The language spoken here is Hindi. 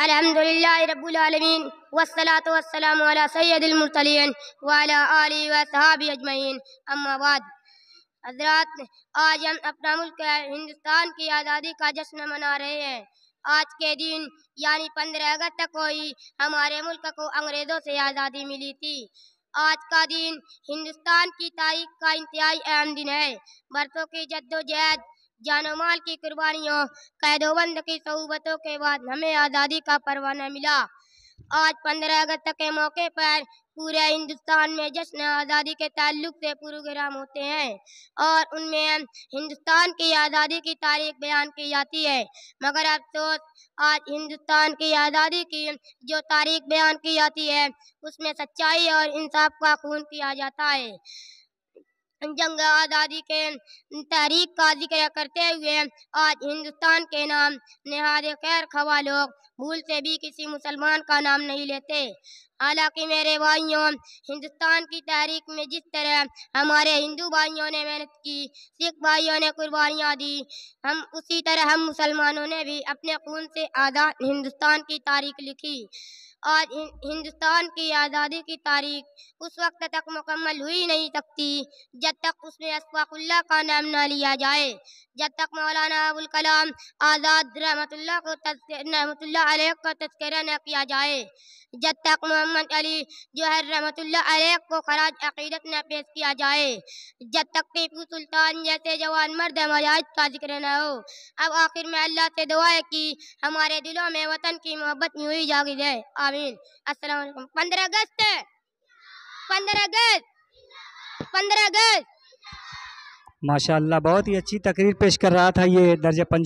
अलहमदिल्ला रबालमीन वसलात वसलाम सैदमरसलिन वाला आली व सहाबी अजमैन अम्माबाद हजरात आज हम अपना मुल्क हिंदुस्तान की आज़ादी का जश्न मना रहे हैं आज के दिन यानी पंद्रह अगस्त तक को ही हमारे मुल्क को अंग्रेज़ों से आज़ादी मिली थी आज का दिन हिंदुस्तान की तारीख का इंतहाई अहम दिन है बरसों की जद्दोजहद जानो माल की कुर्बानियों कैदोबंद की सहूबतों के बाद हमें आज़ादी का परवाना मिला आज 15 अगस्त के मौके पर पूरे हिंदुस्तान में जश्न आज़ादी के ताल्लुक से प्रोग्राम होते हैं और उनमें हिंदुस्तान की आज़ादी की तारीख बयान की जाती है मगर अफसोस आज हिंदुस्तान की आज़ादी की जो तारीख बयान की जाती है उसमें सच्चाई और इंसाफ का खून किया जाता है जंग आज़ादी के तहरीक का जिक्र करते हुए आज हिंदुस्तान के नाम नहाद खैर खवा लोग भूल से भी किसी मुसलमान का नाम नहीं लेते हालांकि मेरे भाइयों हिंदुस्तान की तहरीक में जिस तरह हमारे हिंदू भाइयों ने मेहनत की सिख भाइयों ने कुर्बानियाँ दी हम उसी तरह हम मुसलमानों ने भी अपने खून से आज़ाद हिंदुस्तान की तारीख लिखी आज हिंदुस्तान की आज़ादी की तारीख उस वक्त तक मुकम्मल हुई नहीं सकती जब तक उसमें अशफाकुल्ला का नाम न लिया जाए जब तक मौलाना अबुल कलाम आज़ाद रहमतुल्ला को रहमतुल्ला अलैह का तस्करा न किया जाए जब तक मोहम्मद अली जो है रहमतुल्ला को खराज अकीदत न पेश किया जाए जब तक टीपू सुल्तान जैसे जवान मर्द मजाज का जिक्र न हो अब आखिर में अल्लाह से दुआ है कि हमारे दिलों में वतन की मोहब्बत यूं ही जागी जाए आमीन अस्सलाम पंद्रह अगस्त पंद्रह अगस्त पंद्रह अगस्त माशाल्लाह बहुत ही अच्छी तकरीर पेश कर रहा था ये दर्जा पंज